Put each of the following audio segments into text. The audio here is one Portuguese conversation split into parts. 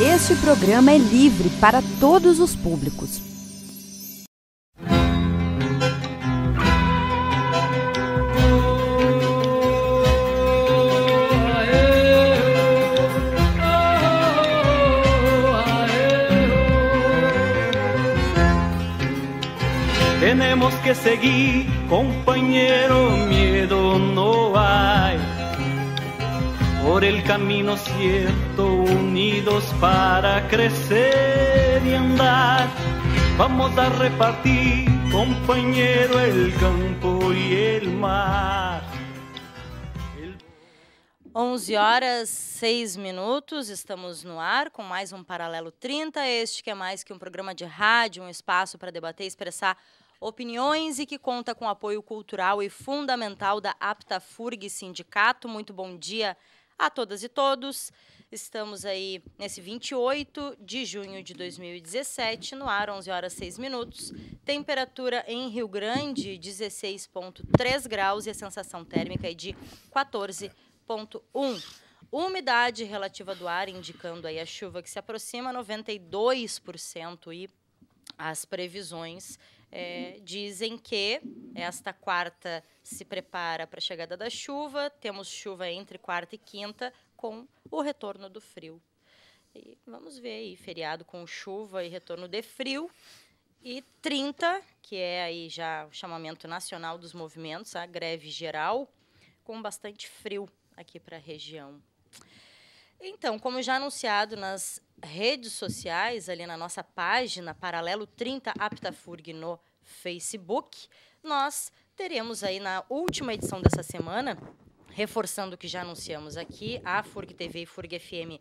Este programa é livre para todos os públicos. Tenemos que seguir, companheiro meu. por el camino cierto, unidos para crecer y andar. Vamos a repartir, compañero, el campo y el mar. 11 horas 6 minutos, estamos no ar com mais um Paralelo 30. Este que é mais que um programa de rádio, um espaço para debater e expressar opiniões e que conta com apoio cultural e fundamental da Aptafurg Sindicato. Muito bom dia a todas e todos. Estamos aí nesse 28 de junho de 2017, no ar, 11 horas 6 minutos. Temperatura em Rio Grande, 16,3 graus e a sensação térmica é de 14,1. Umidade relativa do ar, indicando aí a chuva que se aproxima, 92% e as previsões é, dizem que esta quarta se prepara para a chegada da chuva, temos chuva entre quarta e quinta, com o retorno do frio. E vamos ver aí, feriado com chuva e retorno de frio. E 30, que é aí já o chamamento nacional dos movimentos, a greve geral, com bastante frio aqui para a região. Então, como já anunciado nas redes sociais, ali na nossa página Paralelo 30 Aptafurg no Facebook, nós teremos aí na última edição dessa semana, reforçando o que já anunciamos aqui, a Furg TV e Furg FM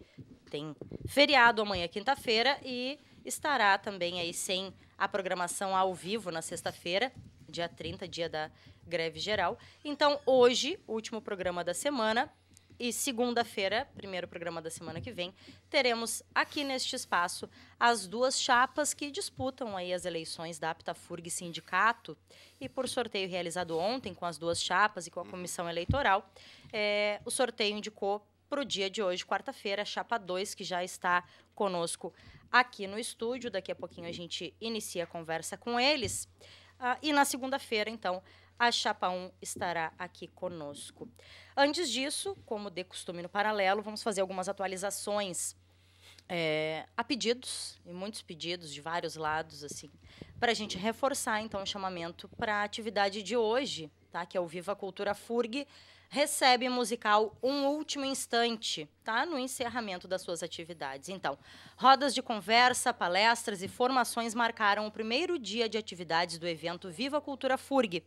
tem feriado amanhã, quinta-feira, e estará também aí sem a programação ao vivo na sexta-feira, dia 30, dia da greve geral. Então, hoje, último programa da semana, e segunda-feira, primeiro programa da semana que vem, teremos aqui neste espaço as duas chapas que disputam aí as eleições da Aptafurg Sindicato. E por sorteio realizado ontem com as duas chapas e com a uhum. comissão eleitoral, é, o sorteio indicou para o dia de hoje, quarta-feira, a chapa 2, que já está conosco aqui no estúdio. Daqui a pouquinho a gente inicia a conversa com eles. Ah, e na segunda-feira, então, a Chapa 1 estará aqui conosco. Antes disso, como de costume no paralelo, vamos fazer algumas atualizações é, a pedidos, e muitos pedidos de vários lados, assim, para a gente reforçar, então, o chamamento para a atividade de hoje, tá? que é o Viva Cultura FURG, recebe musical Um Último Instante, tá? No encerramento das suas atividades. Então, rodas de conversa, palestras e formações marcaram o primeiro dia de atividades do evento Viva Cultura FURG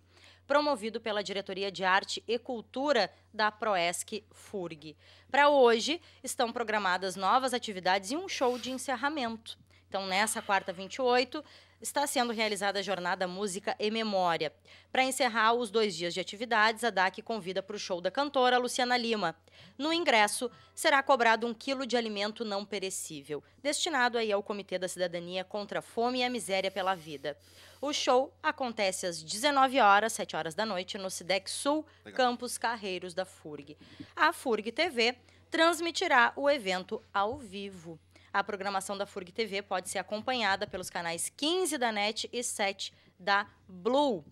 promovido pela Diretoria de Arte e Cultura da Proesc FURG. Para hoje, estão programadas novas atividades e um show de encerramento. Então, nessa quarta 28, está sendo realizada a jornada Música e Memória. Para encerrar os dois dias de atividades, a DAC convida para o show da cantora Luciana Lima. No ingresso, será cobrado um quilo de alimento não perecível, destinado aí ao Comitê da Cidadania contra a Fome e a Miséria pela Vida. O show acontece às 19 horas, 7 horas da noite, no Cidex Sul, Legal. Campus Carreiros da FURG. A FURG TV transmitirá o evento ao vivo. A programação da FURG TV pode ser acompanhada pelos canais 15 da NET e 7 da Blue.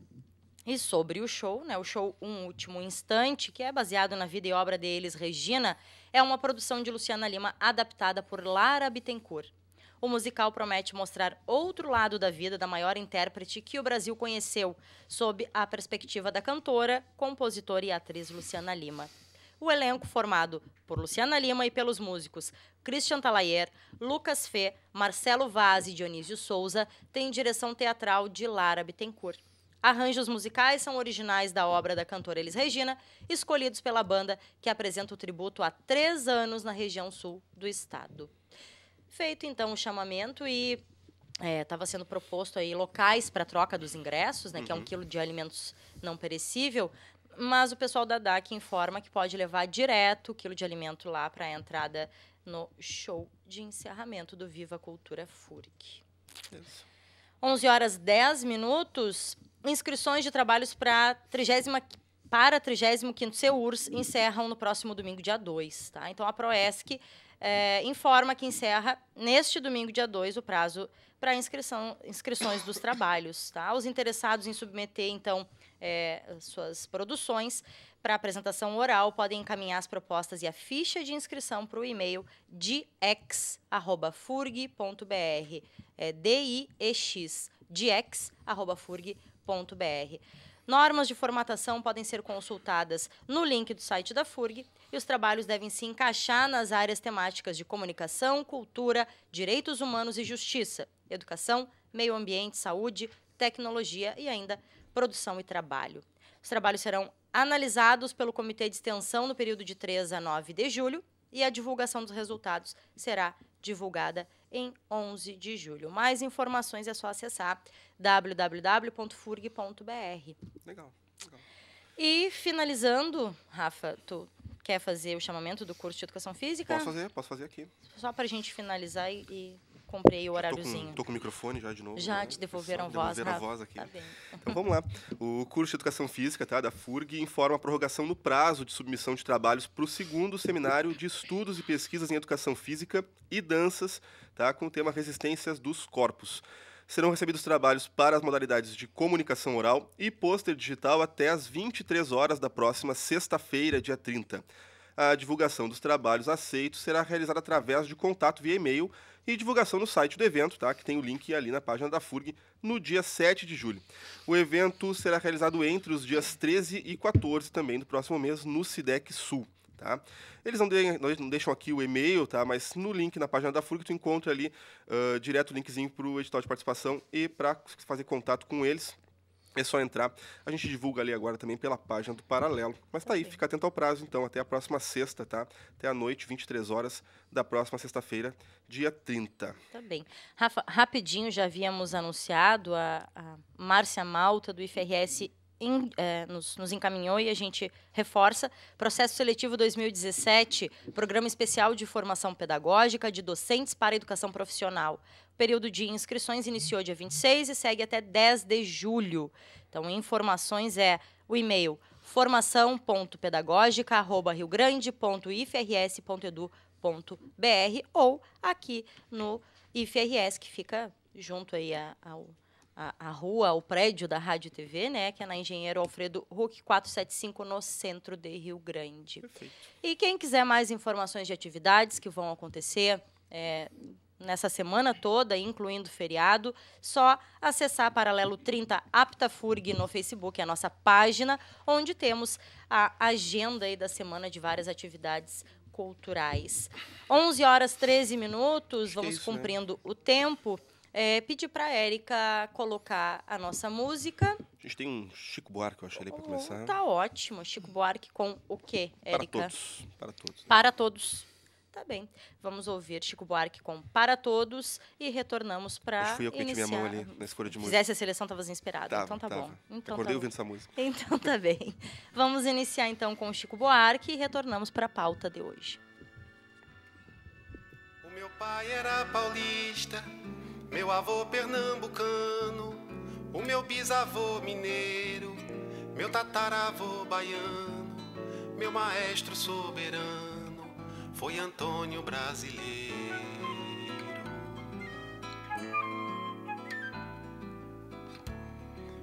E sobre o show, né, o show Um Último Instante, que é baseado na vida e obra de Elis Regina, é uma produção de Luciana Lima adaptada por Lara Bittencourt. O musical promete mostrar outro lado da vida da maior intérprete que o Brasil conheceu, sob a perspectiva da cantora, compositora e atriz Luciana Lima o elenco formado por Luciana Lima e pelos músicos Christian Talayer, Lucas Fê, Marcelo Vaz e Dionísio Souza tem direção teatral de Lara Bittencourt. Arranjos musicais são originais da obra da cantora Elis Regina, escolhidos pela banda que apresenta o tributo há três anos na região sul do estado. Feito então o chamamento e estava é, sendo proposto aí locais para troca dos ingressos, né, uhum. que é um uhum. quilo de alimentos não perecível mas o pessoal da DAC informa que pode levar direto o quilo de alimento lá para a entrada no show de encerramento do Viva Cultura FURIC. Isso. 11 horas 10 minutos. Inscrições de trabalhos para 30 para 35º CEURS encerram no próximo domingo, dia 2. Tá? Então, a PROESC é, informa que encerra neste domingo, dia 2, o prazo para inscrição, inscrições dos trabalhos. Tá? Os interessados em submeter, então, é, suas produções para apresentação oral podem encaminhar as propostas e a ficha de inscrição para o e-mail diex.furg.br. É, D-I-E-X, diex.furg.br. Normas de formatação podem ser consultadas no link do site da FURG e os trabalhos devem se encaixar nas áreas temáticas de comunicação, cultura, direitos humanos e justiça educação, meio ambiente, saúde, tecnologia e ainda produção e trabalho. Os trabalhos serão analisados pelo Comitê de Extensão no período de 3 a 9 de julho e a divulgação dos resultados será divulgada em 11 de julho. Mais informações é só acessar www.furg.br. Legal, legal. E finalizando, Rafa, tu quer fazer o chamamento do curso de Educação Física? Posso fazer, posso fazer aqui. Só para a gente finalizar e, e comprei o horáriozinho. Tô com, tô com o microfone já de novo. Já né? te devolveram a voz. Devolveram a voz aqui. Tá bem. Então vamos lá. O curso de Educação Física tá, da FURG informa a prorrogação no prazo de submissão de trabalhos para o segundo seminário de estudos e pesquisas em educação física e danças, tá, com o tema Resistências dos Corpos. Serão recebidos trabalhos para as modalidades de comunicação oral e pôster digital até às 23 horas da próxima sexta-feira, dia 30. A divulgação dos trabalhos aceitos será realizada através de contato via e-mail e divulgação no site do evento, tá? Que tem o link ali na página da FURG no dia 7 de julho. O evento será realizado entre os dias 13 e 14 também do próximo mês no SIDEC Sul. Tá? Eles não, de, não, deixam aqui o e-mail, tá? mas no link na página da FURG tu encontra ali uh, direto o linkzinho para o edital de participação e para fazer contato com eles. É só entrar. A gente divulga ali agora também pela página do Paralelo. Mas tá okay. aí, fica atento ao prazo então, até a próxima sexta, tá? Até a noite, 23 horas da próxima sexta-feira, dia 30. Tá bem. Rafa, rapidinho já havíamos anunciado, a, a Márcia Malta do IFRS in, é, nos, nos encaminhou e a gente reforça. Processo Seletivo 2017, Programa Especial de Formação Pedagógica de Docentes para Educação Profissional período de inscrições iniciou dia 26 e segue até 10 de julho. Então, informações é o e-mail formação.pedagogica@riogrande.ifrs.edu.br ou aqui no IFRS que fica junto aí ao a, a, rua, o prédio da Rádio TV, né? Que é na Engenheiro Alfredo Huck 475, no centro de Rio Grande. Perfeito. E quem quiser mais informações de atividades que vão acontecer, é, nessa semana toda, incluindo feriado, só acessar Paralelo 30 Aptafurg no Facebook, a nossa página, onde temos a agenda aí da semana de várias atividades culturais. 11 horas 13 minutos, vamos é isso, né? cumprindo né? o tempo. É, pedir para a Érica colocar a nossa música. A gente tem um Chico Buarque, eu achei ali para hum, começar. Está ótimo. Chico Buarque com o quê, Érica? Para todos. Para todos. Né? Para todos. Tá bem. Vamos ouvir Chico Buarque com Para Todos e retornamos para fui eu que iniciar... minha mão ali na escolha de música. Fizesse a seleção, estava inspirado. Tava, então tá tava. bom. Então, Acordei tá ouvindo bom. essa música. Então tá bem. Vamos iniciar então com Chico Buarque e retornamos para a pauta de hoje. O meu pai era paulista, meu avô pernambucano, o meu bisavô mineiro, meu tataravô baiano, meu maestro soberano foi Antônio Brasileiro.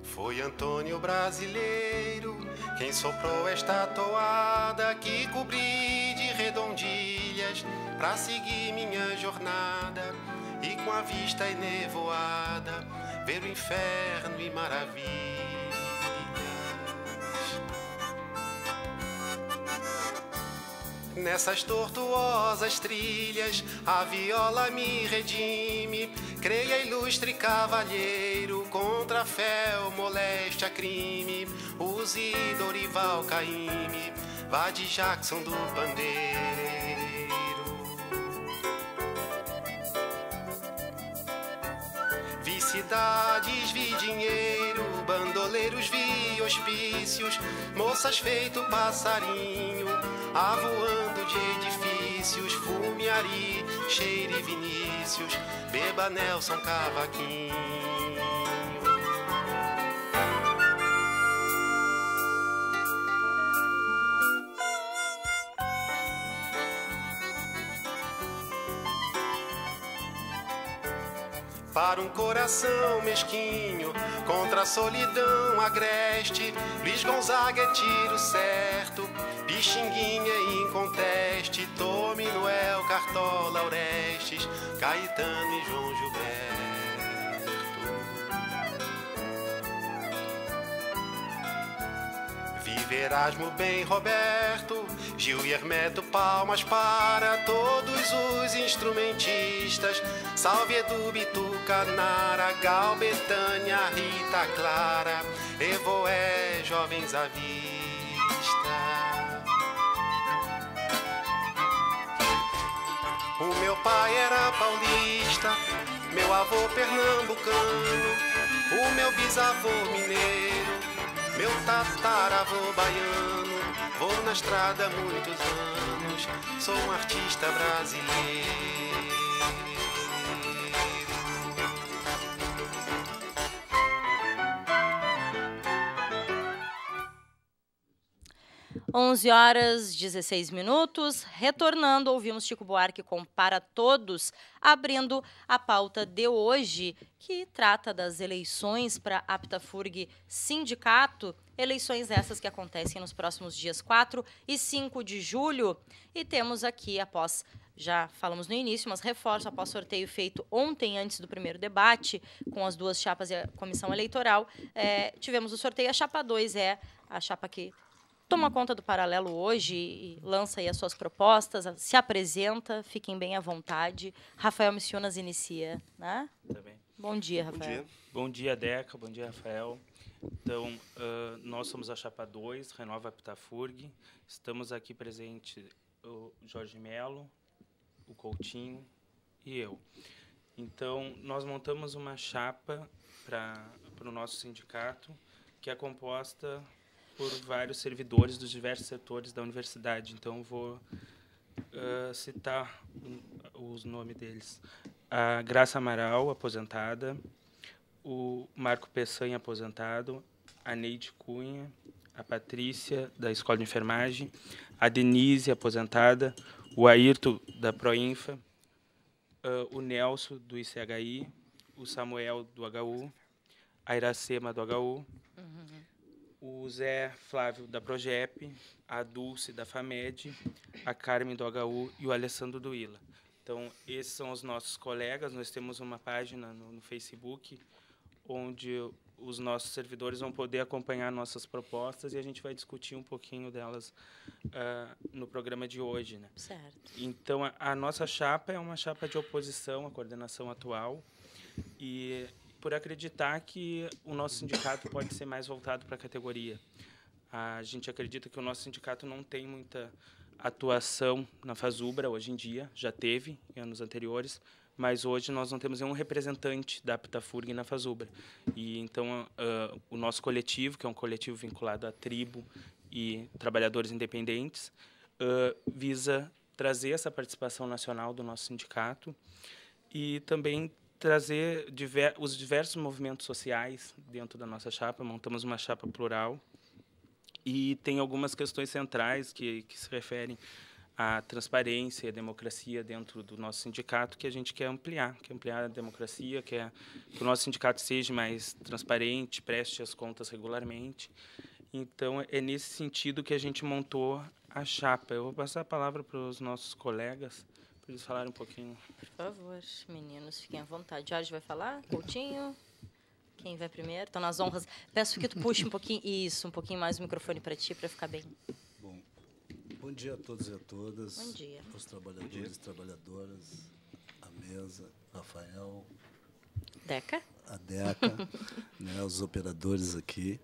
Foi Antônio Brasileiro quem soprou esta toada que cobri de redondilhas para seguir minha jornada e com a vista enevoada ver o inferno e maravilha. Nessas tortuosas trilhas, a viola me redime. Creia, ilustre cavalheiro, contra fel, moléstia, crime. Use Dorival Caymmi, vá de Jackson do Pandeiro. cidades, vi dinheiro moças feito passarinho, avoando de edifícios, fumiari, cheire Vinícius, beba Nelson Cavaquinho. para um coração mesquinho, contra a solidão agreste. Luiz Gonzaga é tiro certo, Pixinguinha é inconteste, Tome Noel, Cartola, Orestes, Caetano e João Gilberto. Erasmo bem Roberto, Gil e Hermeto, palmas para todos os instrumentistas. Salve Edu Bitu Canara, Gal, Betânia, Rita Clara, Evoé, jovens à vista. O meu pai era paulista, meu avô pernambucano, o meu bisavô mineiro, meu tataravô baiano. Vou na estrada há muitos anos, sou um artista brasileiro. 11 horas 16 minutos. Retornando, ouvimos Chico Buarque com Para Todos, abrindo a pauta de hoje, que trata das eleições para Aptafurg Sindicato. Eleições essas que acontecem nos próximos dias 4 e 5 de julho. E temos aqui, após já falamos no início, mas reforço após sorteio feito ontem, antes do primeiro debate, com as duas chapas e a comissão eleitoral, é, tivemos o sorteio. A chapa 2 é a chapa que toma conta do paralelo hoje e lança aí as suas propostas, se apresenta, fiquem bem à vontade. Rafael Missionas inicia, né? Tá bem. Bom dia, Rafael. Bom dia, bom dia Deca, bom dia, Rafael. Então, uh, nós somos a Chapa 2, Renova Pitafurg. Estamos aqui presente o Jorge Melo, o Coutinho e eu. Então, nós montamos uma chapa para o nosso sindicato, que é composta por vários servidores dos diversos setores da universidade. Então, vou uh, citar os nomes deles. A Graça Amaral, aposentada, o Marco Peçanha, aposentado, a Neide Cunha, a Patrícia, da Escola de Enfermagem, a Denise, aposentada, o Ayrton, da Proinfa, uh, o Nelson, do ICHI, o Samuel, do HU, a Iracema, do HU, uhum o Zé Flávio da Progep, a Dulce da Famed, a Carmen do HU e o Alessandro do ILA. Então, esses são os nossos colegas. Nós temos uma página no, no Facebook onde os nossos servidores vão poder acompanhar nossas propostas e a gente vai discutir um pouquinho delas uh, no programa de hoje. Né? Certo. Então, a, a nossa chapa é uma chapa de oposição à coordenação atual e por acreditar que o nosso sindicato pode ser mais voltado para a categoria. A gente acredita que o nosso sindicato não tem muita atuação na Fazubra hoje em dia, já teve em anos anteriores, mas hoje nós não temos nenhum representante da Furg na Fazubra. E então uh, o nosso coletivo, que é um coletivo vinculado à tribo e trabalhadores independentes, uh, visa trazer essa participação nacional do nosso sindicato e também trazer diver, os diversos movimentos sociais dentro da nossa chapa. Montamos uma chapa plural e tem algumas questões centrais que, que se referem à transparência e à democracia dentro do nosso sindicato que a gente quer ampliar, quer ampliar a democracia, quer que o nosso sindicato seja mais transparente, preste as contas regularmente. Então, é nesse sentido que a gente montou a chapa. Eu vou passar a palavra para os nossos colegas para eles falarem um pouquinho. Por favor, meninos, fiquem à vontade. Jorge vai falar? Coutinho? Quem vai primeiro? Estão nas honras. Peço que tu puxe um pouquinho, isso, um pouquinho mais o microfone para ti, para ficar bem. Bom, bom dia a todos e a todas. Bom dia. Os trabalhadores e trabalhadoras, a mesa, Rafael. Deca. A Deca, né, os operadores aqui.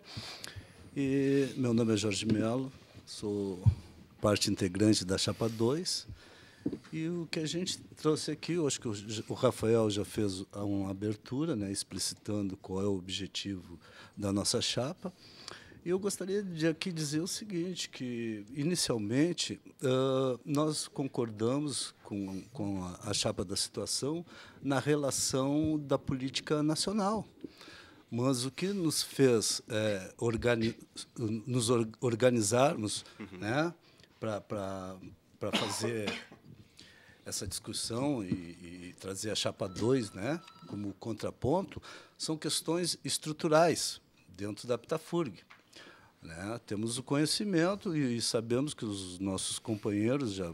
E meu nome é Jorge Melo, sou parte integrante da Chapa 2 e o que a gente trouxe aqui, eu acho que o Rafael já fez uma abertura, né, explicitando qual é o objetivo da nossa chapa. E eu gostaria de aqui dizer o seguinte, que inicialmente uh, nós concordamos com, com a, a, chapa da situação na relação da política nacional. Mas o que nos fez é, organi nos or organizarmos uhum. né, para fazer essa discussão e, e trazer a chapa 2 né, como contraponto são questões estruturais dentro da Pitafurg. Né? Temos o conhecimento e, e sabemos que os nossos companheiros já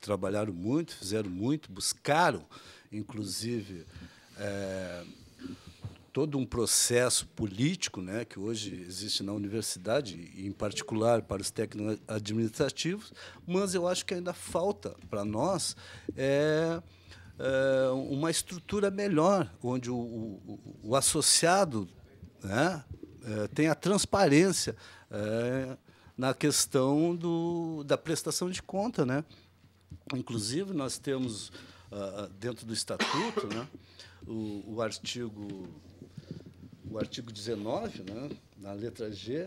trabalharam muito, fizeram muito, buscaram, inclusive, é, todo um processo político né, que hoje existe na universidade, e em particular para os técnicos administrativos, mas eu acho que ainda falta para nós é, é, uma estrutura melhor, onde o, o, o associado né, é, transparência é, na questão do, da prestação de conta. Né? Inclusive, nós temos, ah, dentro do estatuto, né, o, o artigo o artigo 19, né, na letra G,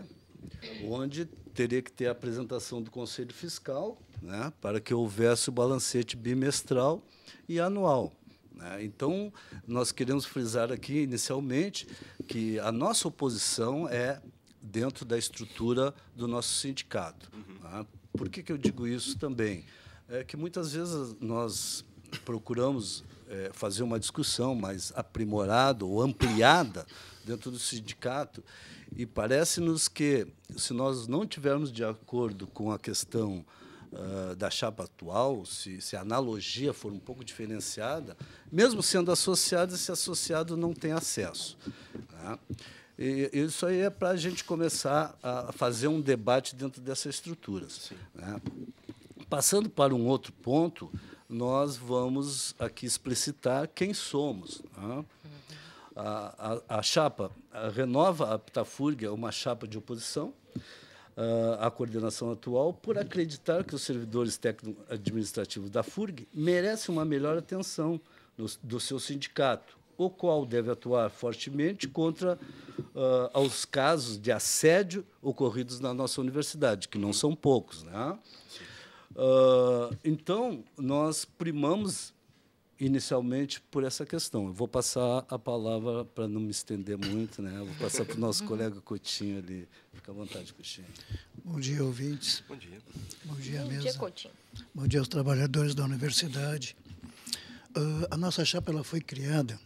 onde teria que ter a apresentação do Conselho Fiscal né, para que houvesse o balancete bimestral e anual. Né. Então, nós queremos frisar aqui, inicialmente, que a nossa oposição é dentro da estrutura do nosso sindicato. Uhum. Né. Por que, que eu digo isso também? É que muitas vezes nós procuramos é, fazer uma discussão mais aprimorada ou ampliada dentro do sindicato. E parece-nos que, se nós não tivermos de acordo com a questão uh, da chapa atual, se, se, a analogia for um pouco diferenciada, mesmo sendo associado, esse associado não tem acesso. Né? E, isso aí é para a gente começar a fazer um debate dentro dessas estruturas. Né? Passando para um outro ponto, nós vamos aqui explicitar quem somos. Né? A, a, a, chapa a renova a Pitafúrgia, é uma chapa de oposição, a, coordenação atual, por acreditar que os servidores técnico-administrativos da FURG merecem uma melhor atenção no, do seu sindicato, o qual deve atuar fortemente contra uh, os casos de assédio ocorridos na nossa universidade, que não são poucos. Né? Sim. Ah, então, nós primamos inicialmente por essa questão. Eu vou passar a palavra para não me estender muito, né? vou passar para o nosso colega Coutinho ali. Fica à vontade, Coutinho. Bom dia, ouvintes. Bom dia. Bom dia, Bom mesa. dia, Coutinho. Bom dia aos trabalhadores da universidade. Uh, a nossa chapa ela foi criada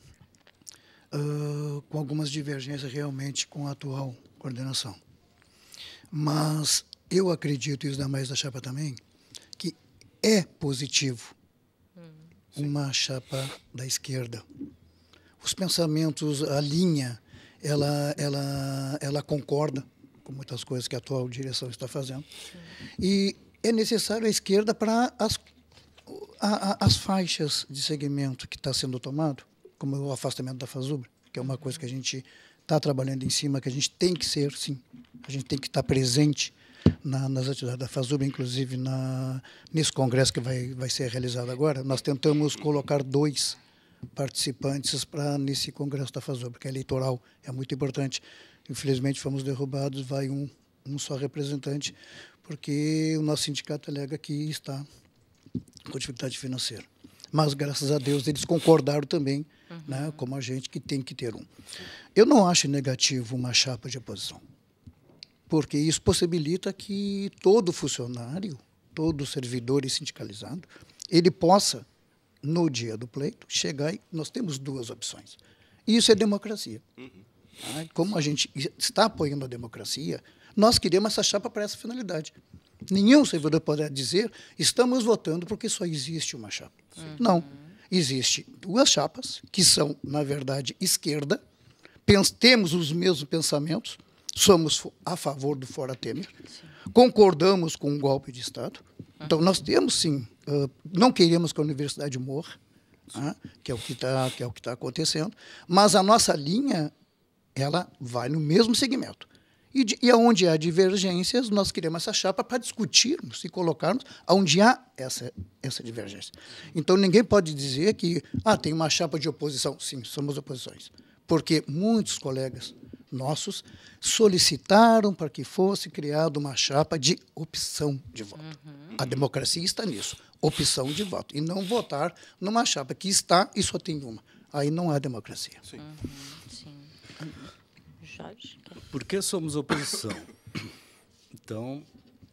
uh, com algumas divergências realmente com a atual coordenação. Mas eu acredito, e os demais da chapa também, é positivo. uma chapa da esquerda. Os pensamentos, a linha, ela, ela, ela concorda com muitas coisas que a atual direção está fazendo. Sim. E é necessário a esquerda para as, as faixas de segmento que está sendo tomado, como o afastamento da Fazubra, que é uma coisa que a gente está trabalhando em cima, que a gente tem que ser, sim. A gente tem que estar tá presente na, nas atividades da FASUB, inclusive na, nesse congresso que vai, vai ser realizado agora, nós tentamos colocar dois participantes para nesse congresso da FASUB, porque é eleitoral, é muito importante. Infelizmente fomos derrubados, vai um, um só representante, porque o nosso sindicato alega que está com dificuldade financeira. Mas, graças a Deus, eles concordaram também, uhum. né, como a gente, que tem que ter um. Eu não acho negativo uma chapa de oposição porque isso possibilita que todo funcionário, todo servidor e sindicalizado, ele possa, no dia do pleito, chegar e nós temos duas opções. Isso é democracia. Uhum. Ah, como a gente está apoiando a democracia, nós queremos essa chapa para essa finalidade. Nenhum servidor poderá dizer estamos votando porque só existe uma chapa. Uhum. Não. Existem duas chapas, que são, na verdade, esquerda, temos os mesmos pensamentos, somos a favor do Fora Temer, concordamos com um golpe de Estado. Então, nós temos sim, não queremos que a universidade morra, né, que é o que está é tá acontecendo, mas a nossa linha ela vai no mesmo segmento. E, de, e onde há divergências, nós queremos essa chapa para discutirmos e colocarmos onde há essa, essa divergência. Então, ninguém pode dizer que ah, tem uma chapa de oposição. Sim, somos oposições. Porque muitos colegas nossos solicitaram para que fosse criada uma chapa de opção de voto. Uhum. A democracia está nisso, opção de voto. E não votar numa chapa que está e só tem uma. Aí não há democracia. Sim. Uhum, sim. Jorge? Por que somos oposição? Então,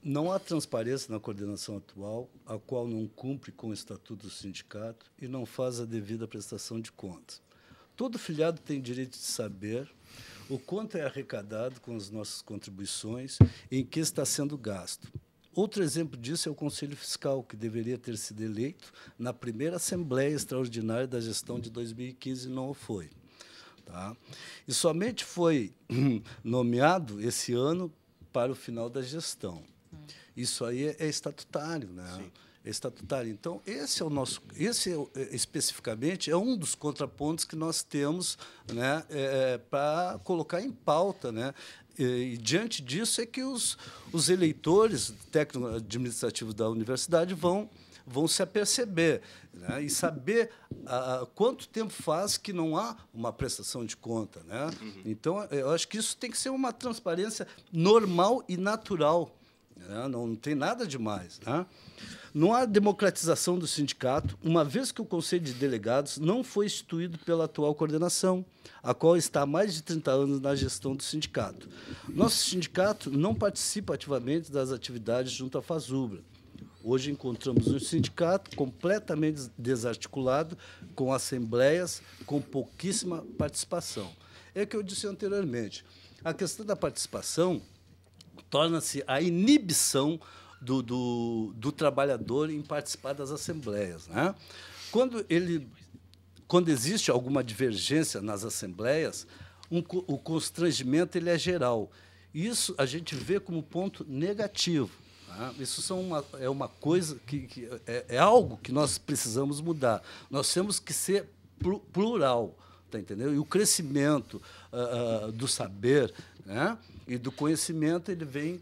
não há transparência na coordenação atual, a qual não cumpre com o estatuto do sindicato e não faz a devida prestação de contas. Todo filiado tem direito de saber o quanto é arrecadado com as nossas contribuições, em que está sendo gasto. Outro exemplo disso é o Conselho Fiscal, que deveria ter sido eleito na primeira Assembleia Extraordinária da Gestão de 2015 e não foi. Tá? E somente foi nomeado esse ano para o final da gestão. Hum. Isso aí é, é estatutário. Né? Sim estatutária. Então, esse é o nosso, esse é é, especificamente é um dos contrapontos que nós temos né, é, é para colocar em pauta. Né? E, e, diante disso é que os, os eleitores técnico-administrativos da universidade vão vão se aperceber né? e saber ah, quanto tempo faz que não há uma prestação de conta. Né? Uhum. Então, eu acho que isso tem que ser uma transparência normal e natural. Né? Não, não, tem nada demais. Né? Não há democratização do sindicato, uma vez que o Conselho de Delegados não foi instituído pela atual coordenação, a qual está há mais de 30 anos na gestão do sindicato. Nosso sindicato não participa ativamente das atividades junto à FASUBRA. Hoje encontramos um sindicato completamente desarticulado, com assembleias, com pouquíssima participação. É o que eu disse anteriormente. A questão da participação torna-se a inibição do, do, do, trabalhador em participar das assembleias. Né? Quando, ele, quando existe alguma divergência nas assembleias, um, o constrangimento ele é geral. Isso a gente vê como ponto negativo. Né? Isso são uma, é uma coisa que, que é, é, algo que nós precisamos mudar. Nós temos que ser plural, tá entendendo? E o crescimento uh, do saber, né? E do conhecimento ele vem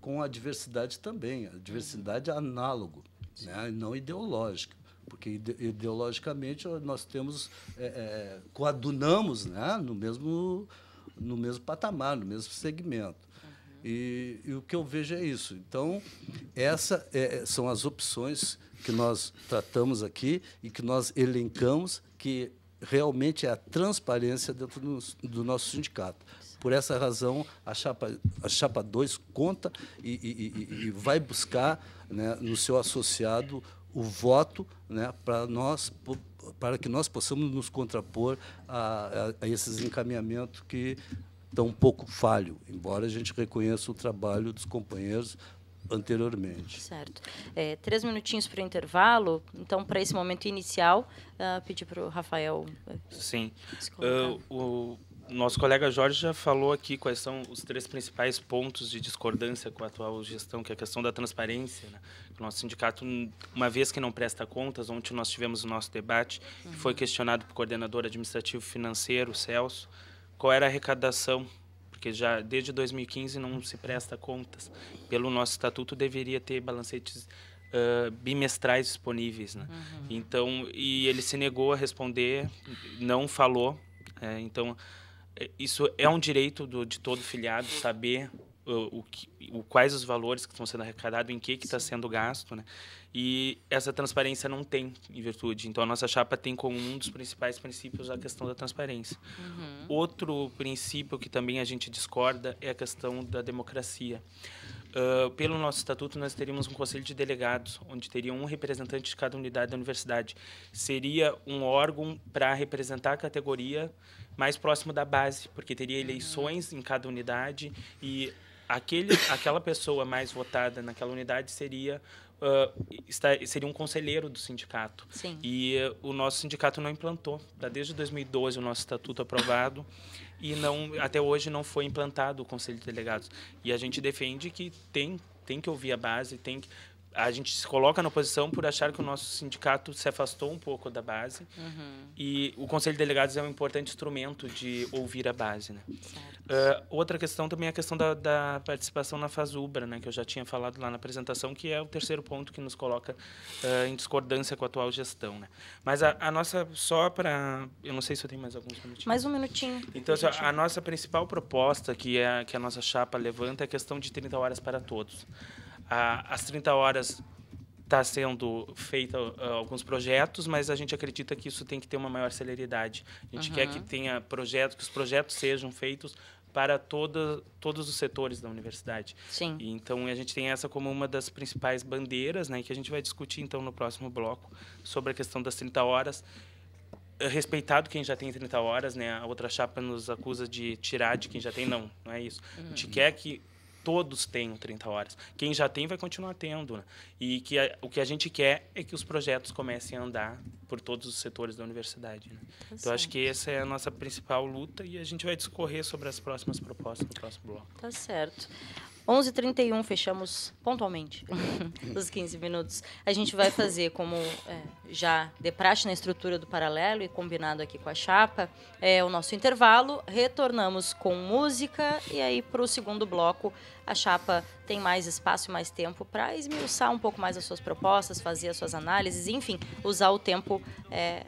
com a diversidade também, a diversidade é análogo, né? não ideológica, porque ideologicamente nós temos é, é, coadunamos né? no mesmo no mesmo patamar, no mesmo segmento. Uhum. E, e, o que eu vejo é isso. Então, essas é, é, são as opções que nós tratamos aqui e que nós elencamos, que realmente é a transparência dentro do, do nosso sindicato. Por essa razão, a Chapa, a chapa 2 conta e, e, e, vai buscar né, no seu associado o voto né, para nós para que nós possamos nos contrapor a, a, a esses encaminhamentos que estão um pouco falho, embora a gente reconheça o trabalho dos companheiros anteriormente. Certo. É, três minutinhos para o intervalo, então, para esse momento inicial, uh, pedir para eh, ah, o Rafael. Sim. Uh, o nosso colega Jorge já falou aqui quais são os três principais pontos de discordância com a atual gestão, que é a questão da transparência. Né? O nosso sindicato, uma vez que não presta contas, ontem nós tivemos o nosso debate, uhum. foi questionado para o coordenador administrativo financeiro, Celso, qual era a arrecadação, porque já desde 2015 não se presta contas. Pelo nosso estatuto, deveria ter balancetes Uh, bimestrais disponíveis, né? Uhum. Então, e ele se negou a responder, não falou. É, então, é, isso é um direito do, de todo filiado saber uh, o, o, o, quais os valores que estão sendo arrecadados, em que está sendo gasto, né? E essa transparência não tem, em virtude. Então, a nossa chapa tem como um dos principais princípios a questão da transparência. Uhum. Outro princípio que também a gente discorda é a questão da democracia. Uh, pelo nosso estatuto, nós teríamos um conselho de delegados, onde teria um representante de cada unidade da universidade. Seria um órgão para representar a categoria mais próximo da base, porque teria uhum. eleições em cada unidade e aquele, aquela pessoa mais votada naquela unidade seria Uh, ah, está, seria um conselheiro do sindicato. Sim. E uh, o nosso sindicato não implantou. Tá desde 2012 o nosso estatuto aprovado e não até hoje não foi implantado o conselho de delegados. E a gente defende que tem tem que ouvir a base, tem que, a gente se coloca na oposição por achar que o nosso sindicato se afastou um pouco da base uhum. e o conselho de delegados é um importante instrumento de ouvir a base né uh, outra questão também é a questão da, da, participação na Fazubra né que eu já tinha falado lá na apresentação que é o terceiro ponto que nos coloca uh, em discordância com a atual gestão né mas a, a nossa só para eu não sei se eu tenho mais alguns minutinhos mais um minutinho então assim, a nossa principal proposta que é que a nossa chapa levanta é a questão de 30 horas para todos as 30 horas está sendo feita ah, alguns projetos, mas a gente acredita que isso tem que ter uma maior celeridade. A gente uhum. quer que tenha projetos, que os projetos sejam feitos para toda, todos os setores da universidade. Sim. E, então a gente tem essa como uma das principais bandeiras, né, que a gente vai discutir então no próximo bloco sobre a questão das 30 horas. Respeitado quem já tem 30 horas, né? A outra chapa nos acusa de tirar de quem já tem, não, não é isso. Uhum. A gente uhum. quer que todos tenham 30 horas. Quem já tem vai continuar tendo. Né? E que a, o que a gente quer é que os projetos comecem a andar por todos os setores da universidade. Né? Tá então, acho que essa é a nossa principal luta e a gente vai discorrer sobre as próximas propostas no próximo bloco. Tá certo. 11h31, fechamos pontualmente os 15 minutos. A gente vai fazer, como é, já de praxe na estrutura do paralelo e combinado aqui com a chapa, é, o nosso intervalo. Retornamos com música e aí para o segundo bloco a chapa tem mais espaço e mais tempo para esmiuçar um pouco mais as suas propostas, fazer as suas análises, enfim, usar o tempo é,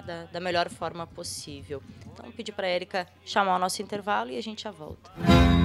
é da, da, melhor forma possível. Então, pedi para a Erika chamar o nosso intervalo e a gente já volta. Música